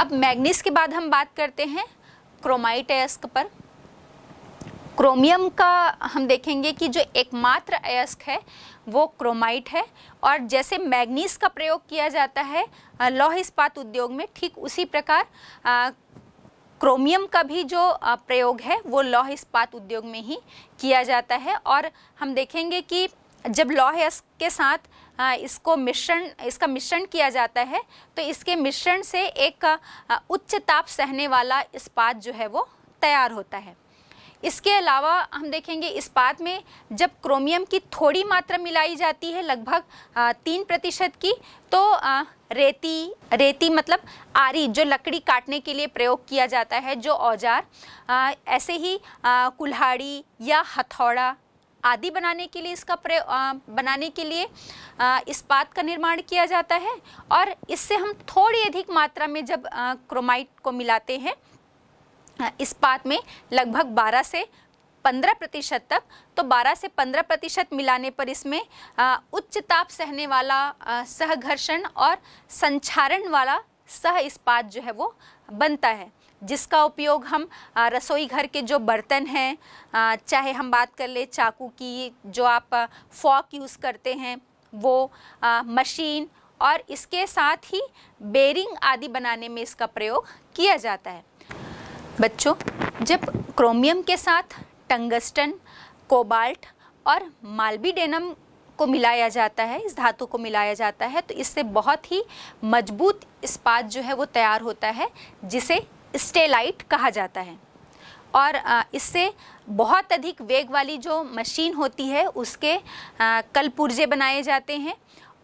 अब मैग्नीस के बाद हम बात करते हैं क्रोमाइट अयस्क पर क्रोमियम का हम देखेंगे कि जो एकमात्र अयस्क है वो क्रोमाइट है और जैसे मैग्नीस का प्रयोग किया जाता है लौह इस्पात उद्योग में ठीक उसी प्रकार आ, क्रोमियम का भी जो प्रयोग है वो लौह इस्पात उद्योग में ही किया जाता है और हम देखेंगे कि जब लौह अयस्क के साथ इसको मिश्रण इसका मिश्रण किया जाता है तो इसके मिश्रण से एक उच्च ताप सहने वाला इस्पात जो है वो तैयार होता है इसके अलावा हम देखेंगे इस्पात में जब क्रोमियम की थोड़ी मात्रा मिलाई जाती है लगभग तीन प्रतिशत की तो रेती रेती मतलब आरी जो लकड़ी काटने के लिए प्रयोग किया जाता है जो औजार ऐसे ही कुल्हाड़ी या हथौड़ा आदि बनाने के लिए इसका प्रयोग बनाने के लिए इस्पात का निर्माण किया जाता है और इससे हम थोड़ी अधिक मात्रा में जब क्रोमाइट को मिलाते हैं इस्पात में लगभग 12 से 15 प्रतिशत तक तो 12 से 15 प्रतिशत मिलाने पर इसमें उच्च ताप सहने वाला सहघर्षण और संचारण वाला सह इस्पात जो है वो बनता है जिसका उपयोग हम रसोई घर के जो बर्तन हैं चाहे हम बात कर ले चाकू की जो आप फॉक यूज़ करते हैं वो मशीन और इसके साथ ही बेरिंग आदि बनाने में इसका प्रयोग किया जाता है बच्चों जब क्रोमियम के साथ टंगस्टन कोबाल्ट और मालबीडेनम को मिलाया जाता है इस धातु को मिलाया जाता है तो इससे बहुत ही मजबूत इस्पात जो है वो तैयार होता है जिसे स्टेलाइट कहा जाता है और इससे बहुत अधिक वेग वाली जो मशीन होती है उसके कलपुर्जे बनाए जाते हैं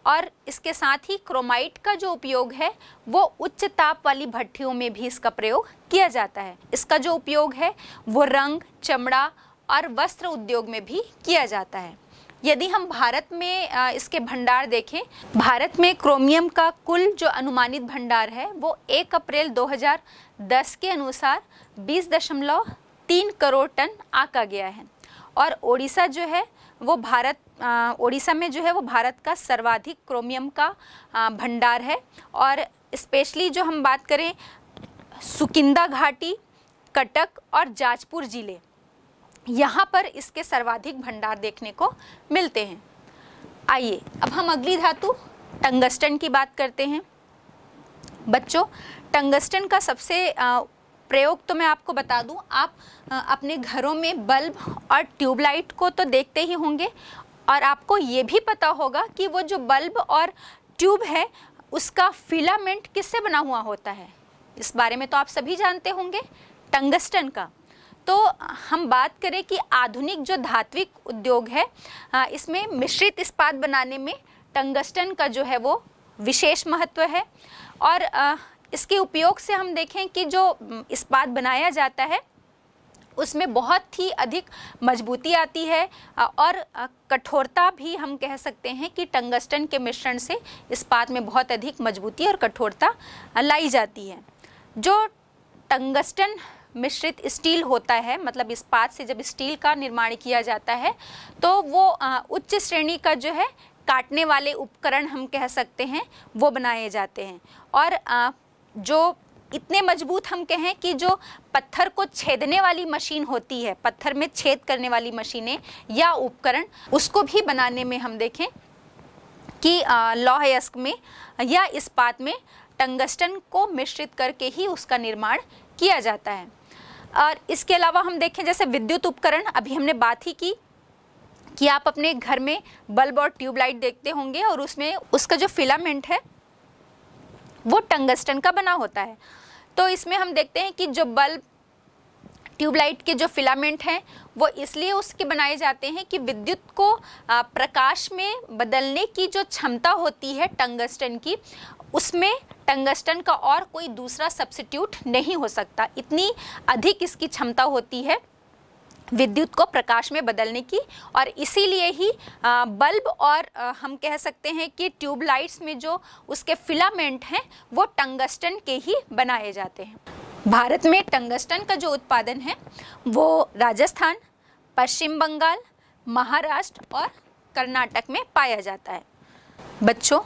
और इसके साथ ही क्रोमाइट का जो उपयोग है वो उच्च ताप वाली भट्टियों में भी इसका प्रयोग किया जाता है इसका जो उपयोग है वो रंग चमड़ा और वस्त्र उद्योग में भी किया जाता है यदि हम भारत में इसके भंडार देखें भारत में क्रोमियम का कुल जो अनुमानित भंडार है वो 1 अप्रैल 2010 के अनुसार 20.3 करोड़ टन आका गया है और ओडिशा जो है वो भारत ओडिशा में जो है वो भारत का सर्वाधिक क्रोमियम का भंडार है और स्पेशली जो हम बात करें सुकिंदा घाटी कटक और जाजपुर ज़िले यहाँ पर इसके सर्वाधिक भंडार देखने को मिलते हैं आइए अब हम अगली धातु टंगस्टन की बात करते हैं बच्चों टंगस्टन का सबसे प्रयोग तो मैं आपको बता दूं आप अपने घरों में बल्ब और ट्यूबलाइट को तो देखते ही होंगे और आपको ये भी पता होगा कि वो जो बल्ब और ट्यूब है उसका फिलामेंट किससे बना हुआ होता है इस बारे में तो आप सभी जानते होंगे टंगस्टन का तो हम बात करें कि आधुनिक जो धात्विक उद्योग है इसमें मिश्रित इस्पात बनाने में टंगस्टन का जो है वो विशेष महत्व है और इसके उपयोग से हम देखें कि जो इस्पात बनाया जाता है उसमें बहुत ही अधिक मजबूती आती है और कठोरता भी हम कह सकते हैं कि टंगस्टन के मिश्रण से इस्पात में बहुत अधिक मजबूती और कठोरता लाई जाती है जो टंगस्टन मिश्रित स्टील होता है मतलब इस्पात से जब स्टील का निर्माण किया जाता है तो वो उच्च श्रेणी का जो है काटने वाले उपकरण हम कह सकते हैं वो बनाए जाते हैं और जो इतने मजबूत हम कहें कि जो पत्थर को छेदने वाली मशीन होती है पत्थर में छेद करने वाली मशीनें या उपकरण उसको भी बनाने में हम देखें कि लौह यस्क में या इस्पात में टंगस्टन को मिश्रित करके ही उसका निर्माण किया जाता है और इसके अलावा हम देखें जैसे विद्युत उपकरण अभी हमने बात ही की कि आप अपने घर में बल्ब और ट्यूबलाइट देखते होंगे और उसमें उसका जो फिलामेंट है वो टंगस्टन का बना होता है तो इसमें हम देखते हैं कि जो बल्ब ट्यूबलाइट के जो फिलामेंट हैं वो इसलिए उसके बनाए जाते हैं कि विद्युत को प्रकाश में बदलने की जो क्षमता होती है टंगस्टन की उसमें टंगस्टन का और कोई दूसरा सब्सिट्यूट नहीं हो सकता इतनी अधिक इसकी क्षमता होती है विद्युत को प्रकाश में बदलने की और इसीलिए ही बल्ब और हम कह सकते हैं कि ट्यूबलाइट्स में जो उसके फिलामेंट हैं वो टंगस्टन के ही बनाए जाते हैं भारत में टंगस्टन का जो उत्पादन है वो राजस्थान पश्चिम बंगाल महाराष्ट्र और कर्नाटक में पाया जाता है बच्चों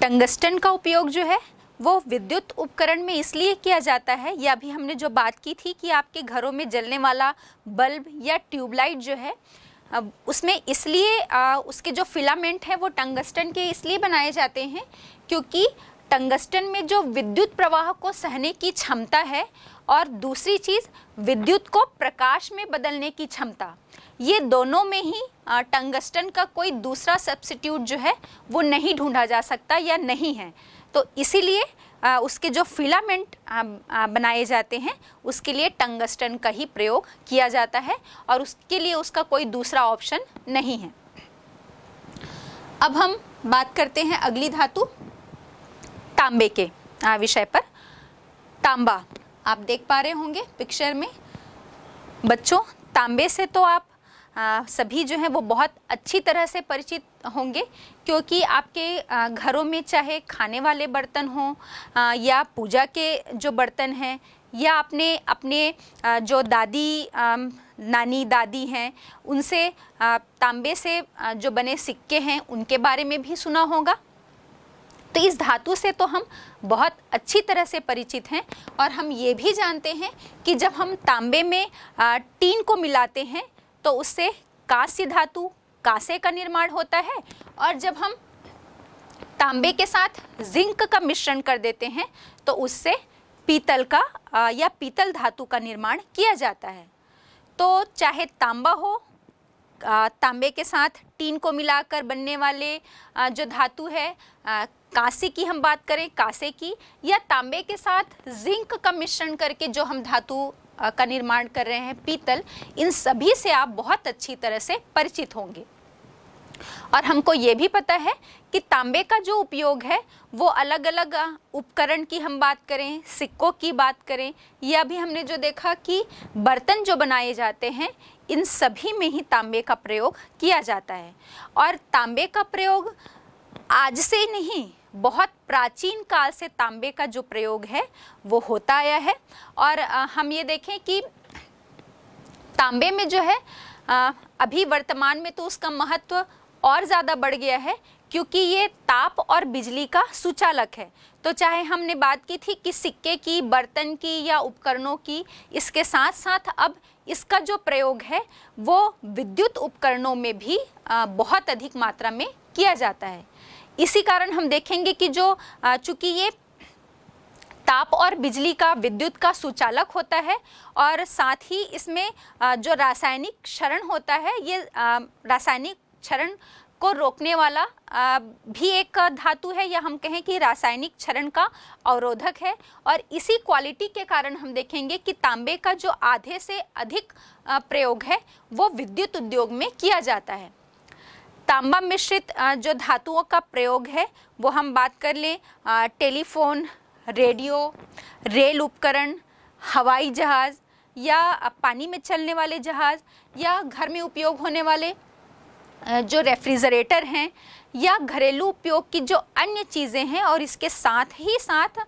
टंगस्टन का उपयोग जो है वो विद्युत उपकरण में इसलिए किया जाता है या भी हमने जो बात की थी कि आपके घरों में जलने वाला बल्ब या ट्यूबलाइट जो है अब उसमें इसलिए आ, उसके जो फिलामेंट है वो टंगस्टन के इसलिए बनाए जाते हैं क्योंकि टंगस्टन में जो विद्युत प्रवाह को सहने की क्षमता है और दूसरी चीज़ विद्युत को प्रकाश में बदलने की क्षमता ये दोनों में ही टंगस्टन का कोई दूसरा सब्सिट्यूट जो है वो नहीं ढूंढा जा सकता या नहीं है तो इसीलिए उसके जो फिलामेंट बनाए जाते हैं उसके लिए टंगस्टन का ही प्रयोग किया जाता है और उसके लिए उसका कोई दूसरा ऑप्शन नहीं है अब हम बात करते हैं अगली धातु तांबे के विषय पर तांबा आप देख पा रहे होंगे पिक्चर में बच्चों तांबे से तो आप आ, सभी जो हैं वो बहुत अच्छी तरह से परिचित होंगे क्योंकि आपके घरों में चाहे खाने वाले बर्तन हों या पूजा के जो बर्तन हैं या आपने अपने जो दादी नानी दादी हैं उनसे तांबे से जो बने सिक्के हैं उनके बारे में भी सुना होगा तो इस धातु से तो हम बहुत अच्छी तरह से परिचित हैं और हम ये भी जानते हैं कि जब हम तांबे में टीन को मिलाते हैं तो उससे कास्य धातु कासे का निर्माण होता है और जब हम तांबे के साथ जिंक का मिश्रण कर देते हैं तो उससे पीतल का या पीतल धातु का निर्माण किया जाता है तो चाहे तांबा हो तांबे के साथ टीन को मिलाकर बनने वाले जो धातु है कांसे की हम बात करें कांसे की या तांबे के साथ जिंक का मिश्रण करके जो हम धातु का निर्माण कर रहे हैं पीतल इन सभी से आप बहुत अच्छी तरह से परिचित होंगे और हमको ये भी पता है कि तांबे का जो उपयोग है वो अलग अलग उपकरण की हम बात करें सिक्कों की बात करें या भी हमने जो देखा कि बर्तन जो बनाए जाते हैं इन सभी में ही तांबे का प्रयोग किया जाता है और तांबे का प्रयोग आज से नहीं बहुत प्राचीन काल से तांबे का जो प्रयोग है वो होता आया है और हम ये देखें कि तांबे में जो है अभी वर्तमान में तो उसका महत्व और ज़्यादा बढ़ गया है क्योंकि ये ताप और बिजली का सुचालक है तो चाहे हमने बात की थी कि सिक्के की बर्तन की या उपकरणों की इसके साथ साथ अब इसका जो प्रयोग है वो विद्युत उपकरणों में भी बहुत अधिक मात्रा में किया जाता है इसी कारण हम देखेंगे कि जो चूंकि ये ताप और बिजली का विद्युत का सुचालक होता है और साथ ही इसमें जो रासायनिक क्षरण होता है ये रासायनिक क्षरण को रोकने वाला भी एक धातु है या हम कहें कि रासायनिक क्षरण का अवरोधक है और इसी क्वालिटी के कारण हम देखेंगे कि तांबे का जो आधे से अधिक प्रयोग है वो विद्युत उद्योग में किया जाता है तांबा मिश्रित जो धातुओं का प्रयोग है वो हम बात कर लें टेलीफोन रेडियो रेल उपकरण हवाई जहाज़ या पानी में चलने वाले जहाज़ या घर में उपयोग होने वाले जो रेफ्रिजरेटर हैं या घरेलू उपयोग की जो अन्य चीज़ें हैं और इसके साथ ही साथ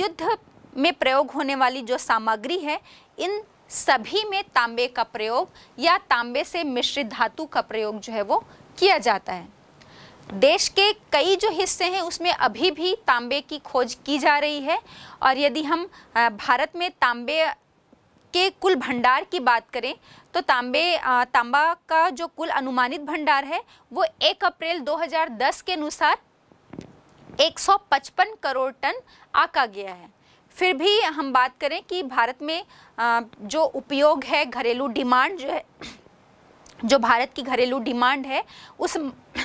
युद्ध में प्रयोग होने वाली जो सामग्री है इन सभी में तांबे का प्रयोग या तांबे से मिश्रित धातु का प्रयोग जो है वो किया जाता है देश के कई जो हिस्से हैं उसमें अभी भी तांबे की खोज की जा रही है और यदि हम भारत में तांबे के कुल भंडार की बात करें तो तांबे तांबा का जो कुल अनुमानित भंडार है वो 1 अप्रैल 2010 के अनुसार 155 करोड़ टन आका गया है फिर भी हम बात करें कि भारत में जो उपयोग है घरेलू डिमांड जो है जो भारत की घरेलू डिमांड है उस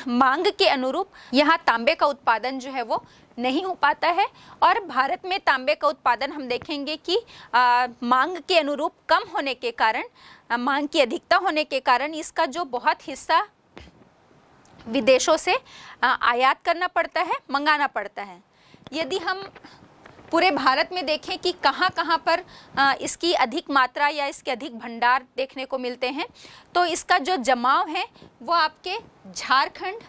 मांग के अनुरूप यहाँ तांबे का उत्पादन जो है वो नहीं हो पाता है और भारत में तांबे का उत्पादन हम देखेंगे कि आ, मांग के अनुरूप कम होने के कारण आ, मांग की अधिकता होने के कारण इसका जो बहुत हिस्सा विदेशों से आ, आयात करना पड़ता है मंगाना पड़ता है यदि हम पूरे भारत में देखें कि कहाँ कहाँ पर इसकी अधिक मात्रा या इसके अधिक भंडार देखने को मिलते हैं तो इसका जो जमाव है वो आपके झारखंड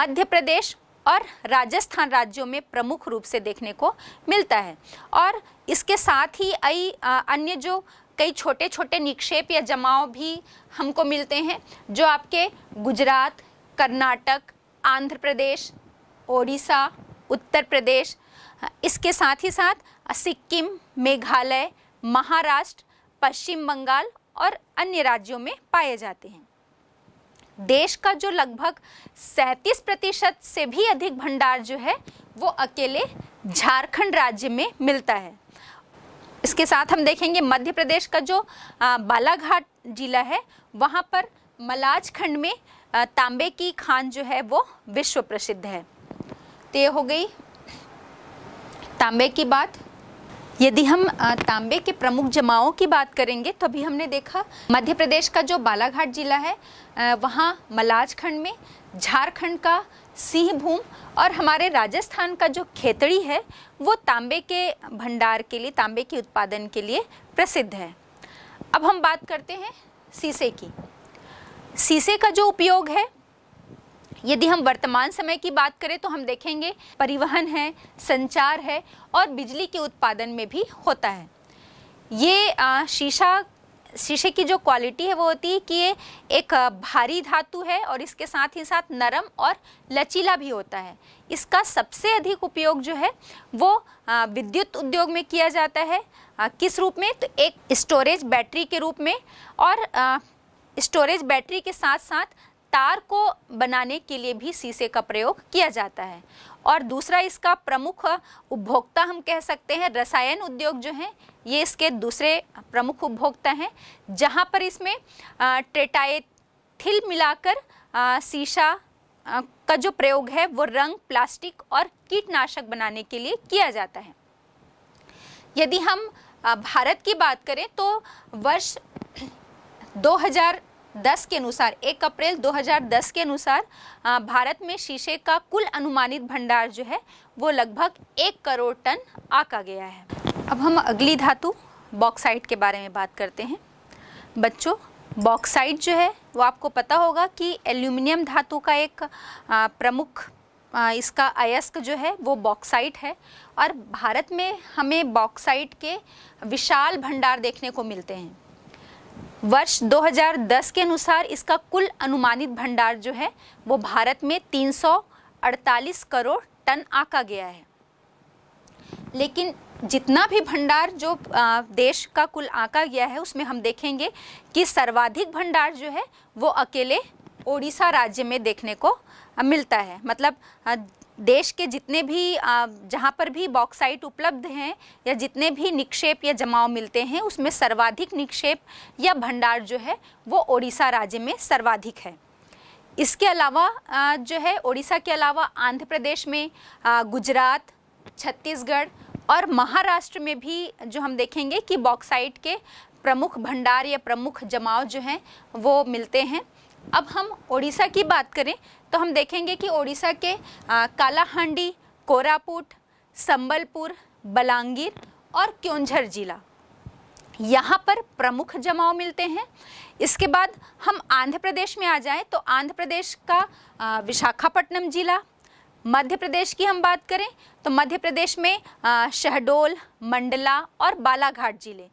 मध्य प्रदेश और राजस्थान राज्यों में प्रमुख रूप से देखने को मिलता है और इसके साथ ही आई अन्य जो कई छोटे छोटे निक्षेप या जमाव भी हमको मिलते हैं जो आपके गुजरात कर्नाटक आंध्र प्रदेश ओडिशा उत्तर प्रदेश इसके साथ ही साथ सिक्किम मेघालय महाराष्ट्र पश्चिम बंगाल और अन्य राज्यों में पाए जाते हैं देश का जो लगभग 37 प्रतिशत से भी अधिक भंडार जो है वो अकेले झारखंड राज्य में मिलता है इसके साथ हम देखेंगे मध्य प्रदेश का जो बालाघाट जिला है वहाँ पर मलाजखंड में तांबे की खान जो है वो विश्व प्रसिद्ध है तो ये हो गई तांबे की बात यदि हम तांबे के प्रमुख जमाओं की बात करेंगे तो अभी हमने देखा मध्य प्रदेश का जो बालाघाट जिला है वहाँ मलाजखंड में झारखंड का सिंहभूम और हमारे राजस्थान का जो खेतड़ी है वो तांबे के भंडार के लिए तांबे के उत्पादन के लिए प्रसिद्ध है अब हम बात करते हैं शीशे की शीशे का जो उपयोग है यदि हम वर्तमान समय की बात करें तो हम देखेंगे परिवहन है संचार है और बिजली के उत्पादन में भी होता है ये शीशा शीशे की जो क्वालिटी है वो होती है कि ये एक भारी धातु है और इसके साथ ही साथ नरम और लचीला भी होता है इसका सबसे अधिक उपयोग जो है वो विद्युत उद्योग में किया जाता है किस रूप में तो एक स्टोरेज बैटरी के रूप में और स्टोरेज बैटरी के साथ साथ तार को बनाने के लिए भी शीशे का प्रयोग किया जाता है और दूसरा इसका प्रमुख उपभोक्ता हम कह सकते हैं रसायन उद्योग जो है ये इसके दूसरे प्रमुख उपभोक्ता हैं जहाँ पर इसमें टेटाइथिल मिलाकर शीशा का जो प्रयोग है वो रंग प्लास्टिक और कीटनाशक बनाने के लिए किया जाता है यदि हम भारत की बात करें तो वर्ष 2010 के अनुसार 1 अप्रैल 2010 के अनुसार भारत में शीशे का कुल अनुमानित भंडार जो है वो लगभग एक करोड़ टन आका गया है अब हम अगली धातु बॉक्साइट के बारे में बात करते हैं बच्चों बॉक्साइट जो है वो आपको पता होगा कि एल्यूमिनियम धातु का एक प्रमुख इसका अयस्क जो है वो बॉक्साइट है और भारत में हमें बॉक्साइट के विशाल भंडार देखने को मिलते हैं वर्ष 2010 के अनुसार इसका कुल अनुमानित भंडार जो है वो भारत में 348 करोड़ टन आका गया है लेकिन जितना भी भंडार जो देश का कुल आका गया है उसमें हम देखेंगे कि सर्वाधिक भंडार जो है वो अकेले ओडिशा राज्य में देखने को मिलता है मतलब देश के जितने भी जहाँ पर भी बॉक्साइट उपलब्ध हैं या जितने भी निक्षेप या जमाव मिलते हैं उसमें सर्वाधिक निक्षेप या भंडार जो है वो ओडिशा राज्य में सर्वाधिक है इसके अलावा जो है ओडिशा के अलावा आंध्र प्रदेश में गुजरात छत्तीसगढ़ और महाराष्ट्र में भी जो हम देखेंगे कि बॉक्साइट के प्रमुख भंडार या प्रमुख जमाव जो हैं वो मिलते हैं अब हम ओडिशा की बात करें तो हम देखेंगे कि ओडिशा के कालाहांडी कोरापुट संबलपुर बलांगीर और क्योंझर जिला यहाँ पर प्रमुख जमाव मिलते हैं इसके बाद हम आंध्र प्रदेश में आ जाएं तो आंध्र प्रदेश का विशाखापट्टनम जिला मध्य प्रदेश की हम बात करें तो मध्य प्रदेश में शहडोल मंडला और बालाघाट जिले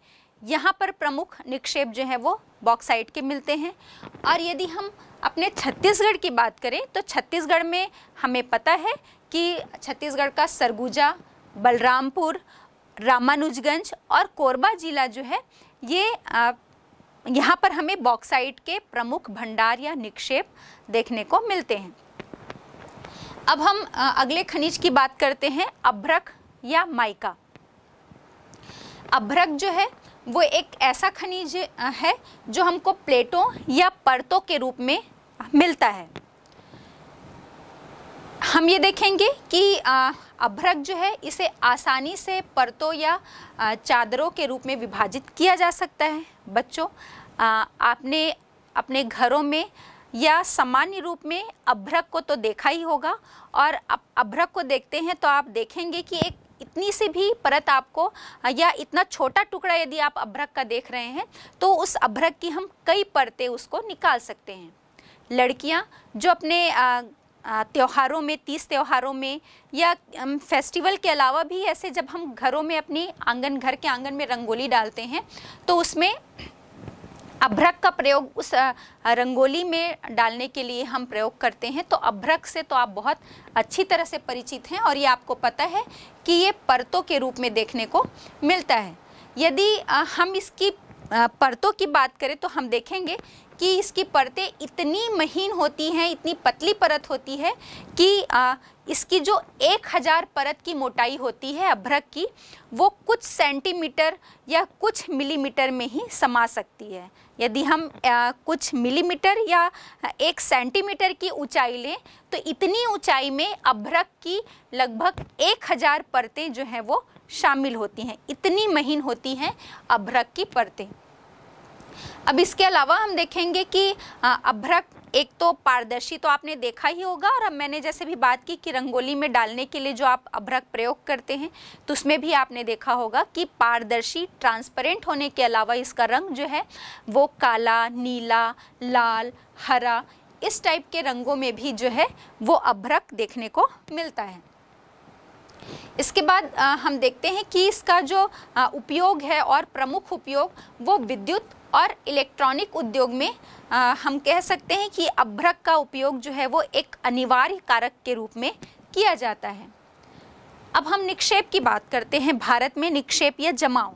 यहाँ पर प्रमुख निक्षेप जो है वो बॉक्साइट के मिलते हैं और यदि हम अपने छत्तीसगढ़ की बात करें तो छत्तीसगढ़ में हमें पता है कि छत्तीसगढ़ का सरगुजा बलरामपुर रामानुजगंज और कोरबा जिला जो है ये आ, यहाँ पर हमें बॉक्साइट के प्रमुख भंडार या निक्षेप देखने को मिलते हैं अब हम अगले खनिज की बात करते हैं अभ्रक या माइका अभ्रक जो है वो एक ऐसा खनिज है जो हमको प्लेटों या परतों के रूप में मिलता है हम ये देखेंगे कि अभ्रक जो है इसे आसानी से परतों या चादरों के रूप में विभाजित किया जा सकता है बच्चों आपने अपने घरों में या सामान्य रूप में अभ्रक को तो देखा ही होगा और अब अभ्रक को देखते हैं तो आप देखेंगे कि एक इतनी सी भी परत आपको या इतना छोटा टुकड़ा यदि आप अभ्रक का देख रहे हैं तो उस अभ्रक की हम कई परतें उसको निकाल सकते हैं लड़कियां जो अपने त्योहारों में तीस त्योहारों में या फेस्टिवल के अलावा भी ऐसे जब हम घरों में अपनी आंगन घर के आंगन में रंगोली डालते हैं तो उसमें अभ्रक का प्रयोग उस रंगोली में डालने के लिए हम प्रयोग करते हैं तो अभ्रक से तो आप बहुत अच्छी तरह से परिचित हैं और ये आपको पता है कि ये परतों के रूप में देखने को मिलता है यदि हम इसकी परतों की बात करें तो हम देखेंगे कि इसकी परतें इतनी महीन होती हैं इतनी पतली परत होती है कि आ, इसकी जो एक हज़ार परत की मोटाई होती है अभ्रक की वो कुछ सेंटीमीटर या कुछ मिलीमीटर में ही समा सकती है यदि हम आ, कुछ मिलीमीटर या एक सेंटीमीटर की ऊंचाई लें तो इतनी ऊंचाई में अभ्रक की लगभग एक हज़ार परतें जो हैं वो शामिल होती हैं इतनी महीन होती हैं अभ्रक की परतें अब इसके अलावा हम देखेंगे कि अभ्रक एक तो पारदर्शी तो आपने देखा ही होगा और अब मैंने जैसे भी बात की कि रंगोली में डालने के लिए जो आप अभ्रक प्रयोग करते हैं तो उसमें भी आपने देखा होगा कि पारदर्शी ट्रांसपेरेंट होने के अलावा इसका रंग जो है वो काला नीला लाल हरा इस टाइप के रंगों में भी जो है वो अभ्रक देखने को मिलता है इसके बाद आ, हम देखते हैं कि इसका जो आ, उपयोग है और प्रमुख उपयोग वो विद्युत और इलेक्ट्रॉनिक उद्योग में आ, हम कह सकते हैं कि अभ्रक का उपयोग जो है वो एक अनिवार्य कारक के रूप में किया जाता है अब हम निक्षेप की बात करते हैं भारत में निक्षेप या जमाव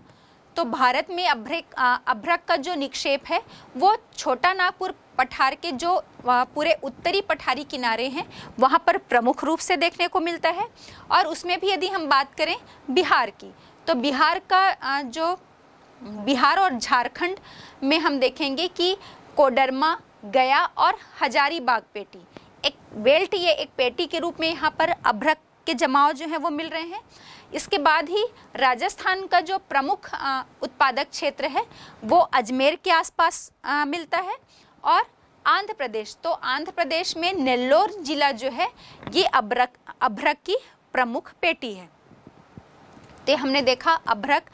तो भारत में अभ्रक अभ्रक का जो निक्षेप है वो छोटा नागपुर पठार के जो पूरे उत्तरी पठारी किनारे हैं वहाँ पर प्रमुख रूप से देखने को मिलता है और उसमें भी यदि हम बात करें बिहार की तो बिहार का जो बिहार और झारखंड में हम देखेंगे कि कोडरमा गया और हजारीबाग पेटी एक बेल्ट ये एक पेटी के रूप में यहाँ पर अभ्रक के जमाव जो है वो मिल रहे हैं इसके बाद ही राजस्थान का जो प्रमुख उत्पादक क्षेत्र है वो अजमेर के आसपास मिलता है और आंध्र प्रदेश तो आंध्र प्रदेश में नेल्लोर जिला जो है ये अभ्रक अभ्रक की प्रमुख पेटी है तो हमने देखा अभ्रक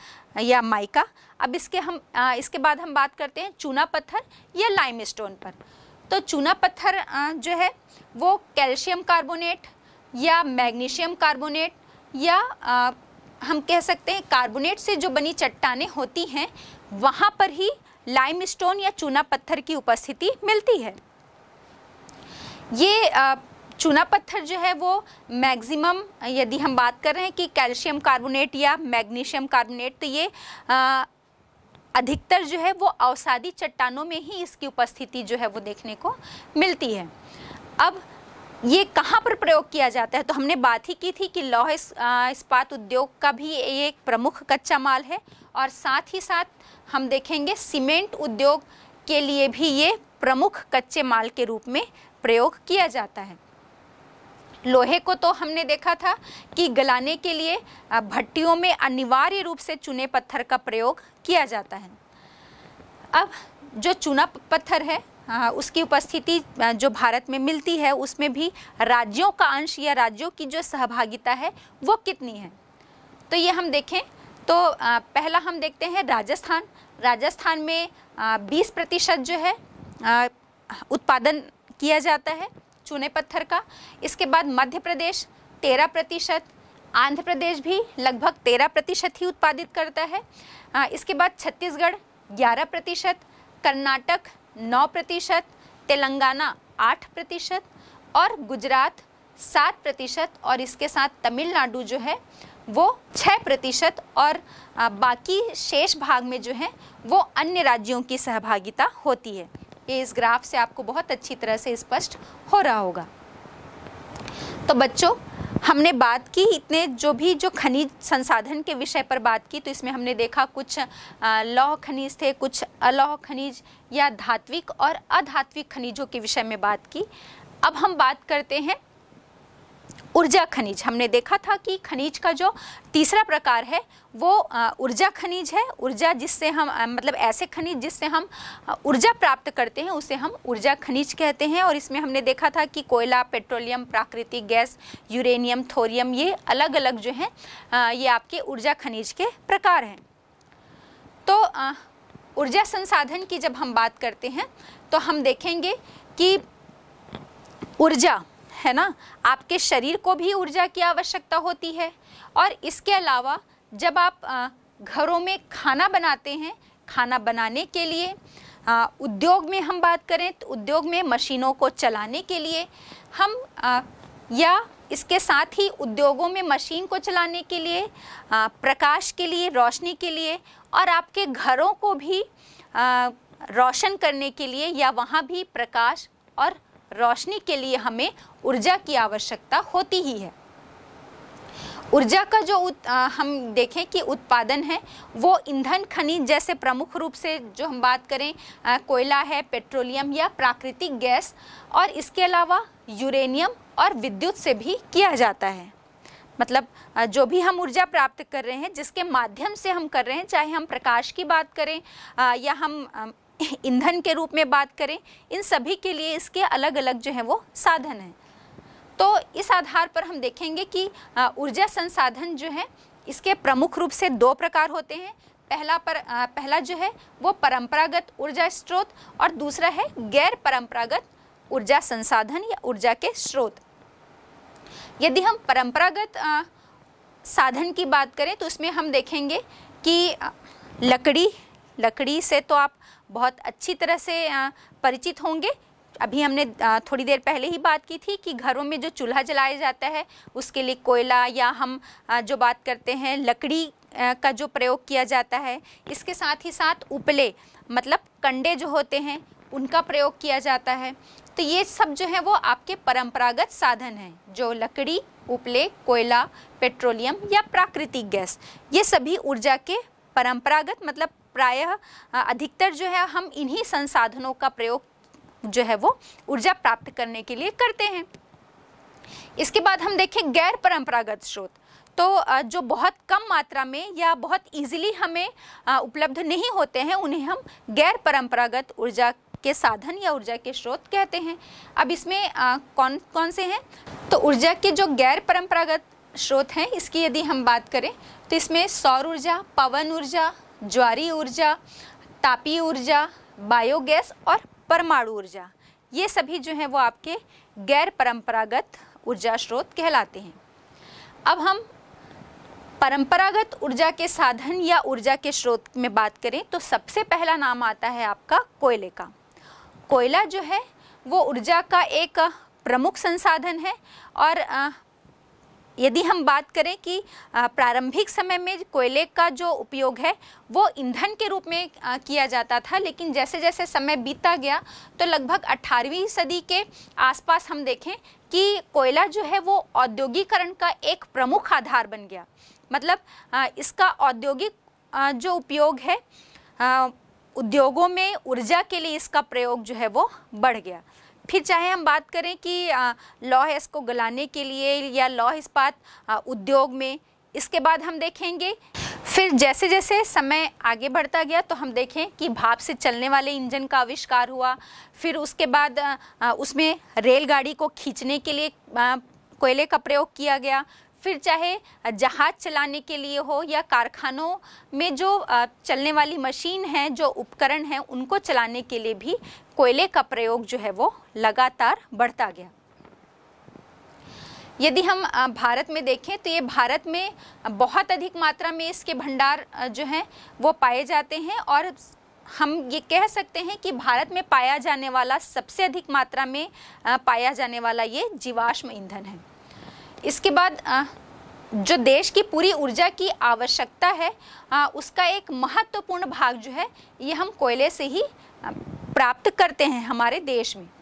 या माइका अब इसके हम आ, इसके बाद हम बात करते हैं चूना पत्थर या लाइम स्टोन पर तो चूना पत्थर आ, जो है वो कैल्शियम कार्बोनेट या मैग्नीशियम कार्बोनेट या आ, हम कह सकते हैं कार्बोनेट से जो बनी चट्टाने होती हैं वहाँ पर ही लाइम स्टोन या चूना पत्थर की उपस्थिति मिलती है ये आ, चूना पत्थर जो है वो मैक्सिमम यदि हम बात कर रहे हैं कि कैल्शियम कार्बोनेट या मैग्नीशियम कार्बोनेट तो ये आ, अधिकतर जो है वो अवसादी चट्टानों में ही इसकी उपस्थिति जो है वो देखने को मिलती है अब ये कहाँ पर प्रयोग किया जाता है तो हमने बात ही की थी कि लौह इस्पात उद्योग का भी ये एक प्रमुख कच्चा माल है और साथ ही साथ हम देखेंगे सीमेंट उद्योग के लिए भी ये प्रमुख कच्चे माल के रूप में प्रयोग किया जाता है लोहे को तो हमने देखा था कि गलाने के लिए भट्टियों में अनिवार्य रूप से चुने पत्थर का प्रयोग किया जाता है अब जो चूना पत्थर है उसकी उपस्थिति जो भारत में मिलती है उसमें भी राज्यों का अंश या राज्यों की जो सहभागिता है वो कितनी है तो ये हम देखें तो पहला हम देखते हैं राजस्थान राजस्थान में बीस प्रतिशत जो है उत्पादन किया जाता है चूने पत्थर का इसके बाद मध्य प्रदेश तेरह प्रतिशत आंध्र प्रदेश भी लगभग तेरह प्रतिशत ही उत्पादित करता है इसके बाद छत्तीसगढ़ ग्यारह प्रतिशत कर्नाटक नौ प्रतिशत तेलंगाना आठ प्रतिशत और गुजरात सात प्रतिशत और इसके साथ तमिलनाडु जो है वो छः प्रतिशत और बाकी शेष भाग में जो है वो अन्य राज्यों की सहभागिता होती है ये इस ग्राफ से आपको बहुत अच्छी तरह से स्पष्ट हो रहा होगा तो बच्चों हमने बात की इतने जो भी जो खनिज संसाधन के विषय पर बात की तो इसमें हमने देखा कुछ लौह खनिज थे कुछ अलौह खनिज या धात्विक और अधात्विक खनिजों के विषय में बात की अब हम बात करते हैं ऊर्जा खनिज हमने देखा था कि खनिज का जो तीसरा प्रकार है वो ऊर्जा खनिज है ऊर्जा जिससे हम मतलब ऐसे खनिज जिससे हम ऊर्जा प्राप्त करते हैं उसे हम ऊर्जा खनिज कहते हैं और इसमें हमने देखा था कि कोयला पेट्रोलियम प्राकृतिक गैस यूरेनियम थोरियम ये अलग अलग जो हैं ये आपके ऊर्जा खनिज के प्रकार हैं तो ऊर्जा संसाधन की जब हम बात करते हैं तो हम देखेंगे कि ऊर्जा है ना आपके शरीर को भी ऊर्जा की आवश्यकता होती है और इसके अलावा जब आप घरों में खाना बनाते हैं खाना बनाने के लिए उद्योग में हम बात करें तो उद्योग में मशीनों को चलाने के लिए हम या इसके साथ ही उद्योगों में मशीन को चलाने के लिए प्रकाश के लिए रोशनी के लिए और आपके घरों को भी रोशन करने के लिए या वहाँ भी प्रकाश और रोशनी के लिए हमें ऊर्जा की आवश्यकता होती ही है ऊर्जा का जो उत, आ, हम देखें कि उत्पादन है वो ईंधन खनिज जैसे प्रमुख रूप से जो हम बात करें कोयला है पेट्रोलियम या प्राकृतिक गैस और इसके अलावा यूरेनियम और विद्युत से भी किया जाता है मतलब जो भी हम ऊर्जा प्राप्त कर रहे हैं जिसके माध्यम से हम कर रहे हैं चाहे हम प्रकाश की बात करें या हम ईंधन के रूप में बात करें इन सभी के लिए इसके अलग अलग जो है वो साधन हैं तो इस आधार पर हम देखेंगे कि ऊर्जा संसाधन जो है इसके प्रमुख रूप से दो प्रकार होते हैं पहला पर पहला जो है वो परंपरागत ऊर्जा स्रोत और दूसरा है गैर परंपरागत ऊर्जा संसाधन या ऊर्जा के स्रोत यदि हम परंपरागत साधन की बात करें तो उसमें हम देखेंगे कि लकड़ी लकड़ी से तो आप बहुत अच्छी तरह से परिचित होंगे अभी हमने थोड़ी देर पहले ही बात की थी कि घरों में जो चूल्हा जलाया जाता है उसके लिए कोयला या हम जो बात करते हैं लकड़ी का जो प्रयोग किया जाता है इसके साथ ही साथ उपले मतलब कंडे जो होते हैं उनका प्रयोग किया जाता है तो ये सब जो है वो आपके परंपरागत साधन हैं जो लकड़ी उपले कोयला पेट्रोलियम या प्राकृतिक गैस ये सभी ऊर्जा के परंपरागत मतलब प्रायः अधिकतर जो है हम इन्हीं संसाधनों का प्रयोग जो है वो ऊर्जा प्राप्त करने के लिए करते हैं इसके बाद हम देखें गैर परंपरागत स्रोत तो जो बहुत कम मात्रा में या बहुत इजीली हमें उपलब्ध नहीं होते हैं उन्हें हम गैर परंपरागत ऊर्जा के साधन या ऊर्जा के स्रोत कहते हैं अब इसमें कौन कौन से हैं तो ऊर्जा के जो गैर परंपरागत स्रोत हैं इसकी यदि हम बात करें तो इसमें सौर ऊर्जा पवन ऊर्जा ज्वारी ऊर्जा तापी ऊर्जा बायोगैस और परमाणु ऊर्जा ये सभी जो हैं वो आपके गैर परंपरागत ऊर्जा स्रोत कहलाते हैं अब हम परंपरागत ऊर्जा के साधन या ऊर्जा के स्रोत में बात करें तो सबसे पहला नाम आता है आपका कोयले का कोयला जो है वो ऊर्जा का एक प्रमुख संसाधन है और यदि हम बात करें कि प्रारंभिक समय में कोयले का जो उपयोग है वो ईंधन के रूप में किया जाता था लेकिन जैसे जैसे समय बीता गया तो लगभग 18वीं सदी के आसपास हम देखें कि कोयला जो है वो औद्योगिकरण का एक प्रमुख आधार बन गया मतलब इसका औद्योगिक जो उपयोग है उद्योगों में ऊर्जा के लिए इसका प्रयोग जो है वो बढ़ गया फिर चाहे हम बात करें कि लौह एस को गलाने के लिए या लौह इस्पात उद्योग में इसके बाद हम देखेंगे फिर जैसे जैसे समय आगे बढ़ता गया तो हम देखें कि भाप से चलने वाले इंजन का आविष्कार हुआ फिर उसके बाद उसमें रेलगाड़ी को खींचने के लिए कोयले का प्रयोग किया गया फिर चाहे जहाज़ चलाने के लिए हो या कारखानों में जो चलने वाली मशीन है जो उपकरण है उनको चलाने के लिए भी कोयले का प्रयोग जो है वो लगातार बढ़ता गया यदि हम भारत में देखें तो ये भारत में बहुत अधिक मात्रा में इसके भंडार जो हैं वो पाए जाते हैं और हम ये कह सकते हैं कि भारत में पाया जाने वाला सबसे अधिक मात्रा में पाया जाने वाला ये जीवाश्म ईंधन है इसके बाद जो देश की पूरी ऊर्जा की आवश्यकता है उसका एक महत्वपूर्ण भाग जो है ये हम कोयले से ही प्राप्त करते हैं हमारे देश में